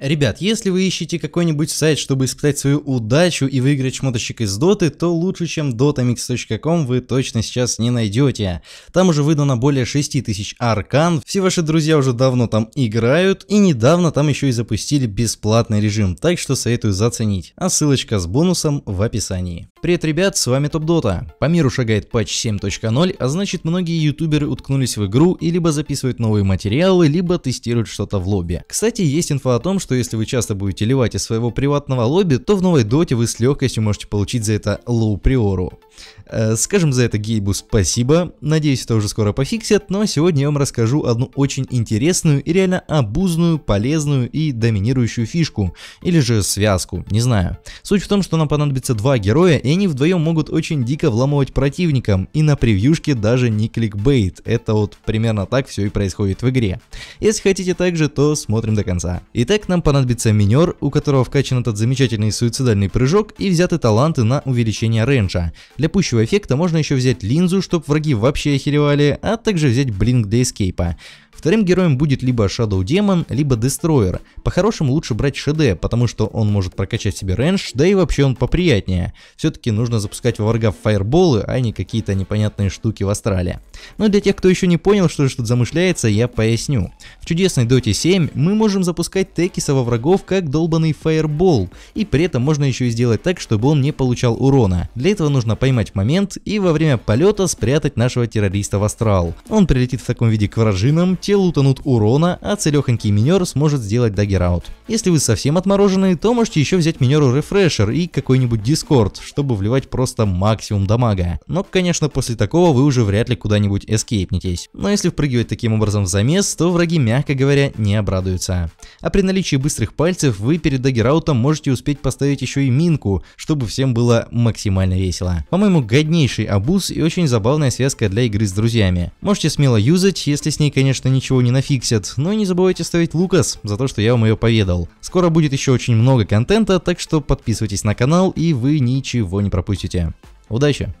Ребят, если вы ищете какой-нибудь сайт, чтобы испытать свою удачу и выиграть шмоточек из доты, то лучше, чем dotamix.com вы точно сейчас не найдете. Там уже выдано более 6000 аркан, все ваши друзья уже давно там играют, и недавно там еще и запустили бесплатный режим, так что советую заценить. А ссылочка с бонусом в описании. Привет, ребят, с вами Топ Дота. По миру шагает патч 7.0, а значит многие ютуберы уткнулись в игру и либо записывают новые материалы, либо тестируют что-то в лобби. Кстати, есть инфа о том, что что если вы часто будете ливать из своего приватного лобби, то в новой доте вы с легкостью можете получить за это лоу-приору. Э, скажем за это Гейбу спасибо, надеюсь это уже скоро пофиксят, но сегодня я вам расскажу одну очень интересную и реально обузную, полезную и доминирующую фишку, или же связку, не знаю. Суть в том, что нам понадобится два героя, и они вдвоем могут очень дико вламывать противникам, и на превьюшке даже не кликбейт, это вот примерно так все и происходит в игре. Если хотите также, то смотрим до конца. Итак, нам нам понадобится минер, у которого вкачан этот замечательный суицидальный прыжок и взяты таланты на увеличение рейнджа. Для пущего эффекта можно еще взять линзу, чтобы враги вообще охеревали, а также взять блинк для эскейпа. Вторым героем будет либо Shadow Demon, либо Destroyer. По-хорошему лучше брать ШД, потому что он может прокачать себе рейндж, да и вообще он поприятнее. Все-таки нужно запускать во врага фаерболы, а не какие-то непонятные штуки в астрале. Но ну для тех, кто еще не понял, что же тут замышляется, я поясню. В чудесной DOTA 7 мы можем запускать текиса во врагов как долбанный фаербол, и при этом можно еще и сделать так, чтобы он не получал урона. Для этого нужно поймать момент и во время полета спрятать нашего террориста в астрал. Он прилетит в таком виде к вражинам, те лутанут урона, а целехонький минер сможет сделать даггер Если вы совсем отмороженные, то можете еще взять минеру рефрешер и какой-нибудь дискорд, чтобы вливать просто максимум дамага. Но, конечно, после такого вы уже вряд ли куда-нибудь эскейпнетесь. Но если впрыгивать таким образом в замес, то враги, мягко говоря, не обрадуются. А при наличии быстрых пальцев вы перед даггераутом можете успеть поставить еще и минку, чтобы всем было максимально весело. По-моему, годнейший обуз и очень забавная связка для игры с друзьями. Можете смело юзать, если с ней, конечно, ничего не нафиксят, но ну не забывайте ставить Лукас за то, что я вам ее поведал. Скоро будет еще очень много контента, так что подписывайтесь на канал и вы ничего не пропустите. Удачи!